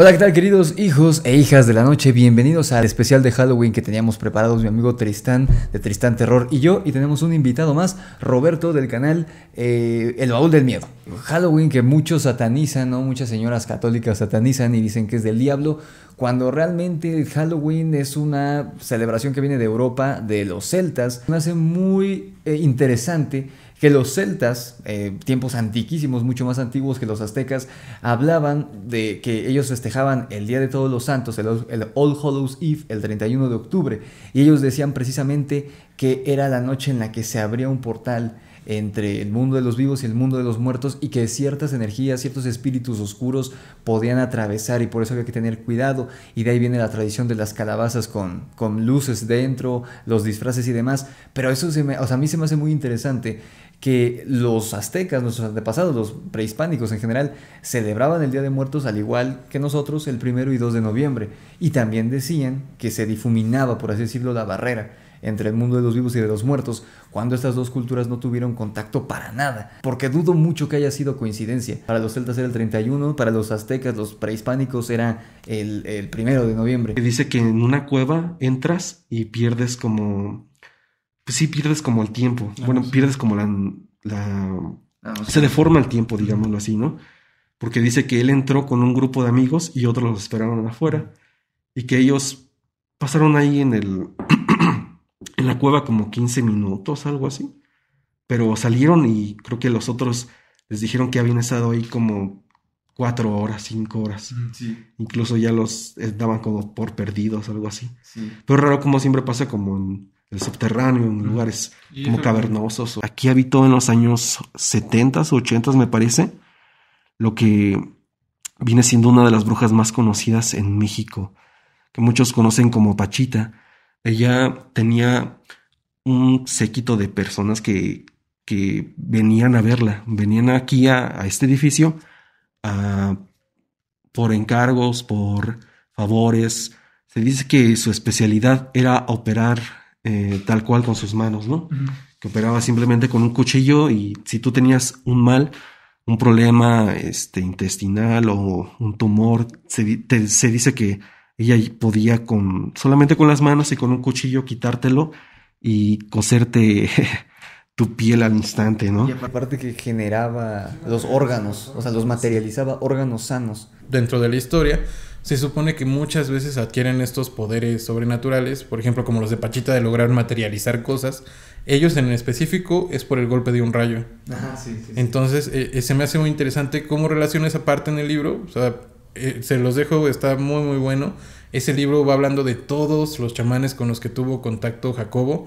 Hola, ¿qué tal queridos hijos e hijas de la noche? Bienvenidos al especial de Halloween que teníamos preparados mi amigo Tristán de Tristán Terror y yo y tenemos un invitado más, Roberto del canal eh, El Baúl del Miedo. Halloween que muchos satanizan, ¿no? Muchas señoras católicas satanizan y dicen que es del diablo cuando realmente Halloween es una celebración que viene de Europa, de los celtas. Me hace muy eh, interesante que los celtas, eh, tiempos antiquísimos, mucho más antiguos que los aztecas, hablaban de que ellos festejaban el Día de Todos los Santos, el, el, All Hallows Eve, el 31 de octubre, y ellos decían precisamente que era la noche en la que se abría un portal entre el mundo de los vivos y el mundo de los muertos y que ciertas energías, ciertos espíritus oscuros podían atravesar y por eso había que tener cuidado. Y de ahí viene la tradición de las calabazas con, luces dentro, los disfraces y demás. Pero eso se me, a mí se me hace muy interesante que los aztecas, nuestros antepasados, los prehispánicos en general, celebraban el Día de Muertos al igual que nosotros el primero y 2 de noviembre. Y también decían que se difuminaba, por así decirlo, la barrera entre el mundo de los vivos y de los muertos, cuando estas dos culturas no tuvieron contacto para nada, porque dudo mucho que haya sido coincidencia. Para los celtas era el 31, para los aztecas, los prehispánicos, era el, primero de noviembre. Dice que en una cueva entras y pierdes como... Pues sí, pierdes como el tiempo. Ah, bueno, pierdes como la... Ah, se deforma el tiempo, digámoslo así, ¿no? Porque dice que él entró con un grupo de amigos y otros los esperaron afuera y que ellos pasaron ahí en el en la cueva como 15 minutos, algo así. Pero salieron y creo que los otros les dijeron que habían estado ahí como cuatro horas, cinco horas. Incluso ya los eh, daban como por perdidos, algo así. Pero raro como siempre pasa como en el subterráneo, en lugares como cavernosos. Aquí habitó en los años 70, 80, me parece, lo que viene siendo una de las brujas más conocidas en México, que muchos conocen como Pachita ella tenía un séquito de personas que, venían a verla, venían aquí a, este edificio por encargos, por favores. Se dice que su especialidad era operar eh, tal cual con sus manos, ¿no? Que operaba simplemente con un cuchillo y si tú tenías un mal, un problema este, intestinal o un tumor, se dice que ella podía con solamente con las manos y con un cuchillo quitártelo y coserte tu piel al instante, ¿no? Y aparte que generaba los órganos, o sea, los materializaba órganos sanos. Dentro de la historia se supone que muchas veces adquieren estos poderes sobrenaturales, por ejemplo, como los de Pachita de lograr materializar cosas. Ellos en específico es por el golpe de un rayo. Entonces, eh, eh, se me hace muy interesante cómo relaciona esa parte en el libro, o sea, eh, se los dejo, está muy muy bueno. Ese libro va hablando de todos los chamanes con los que tuvo contacto Jacobo.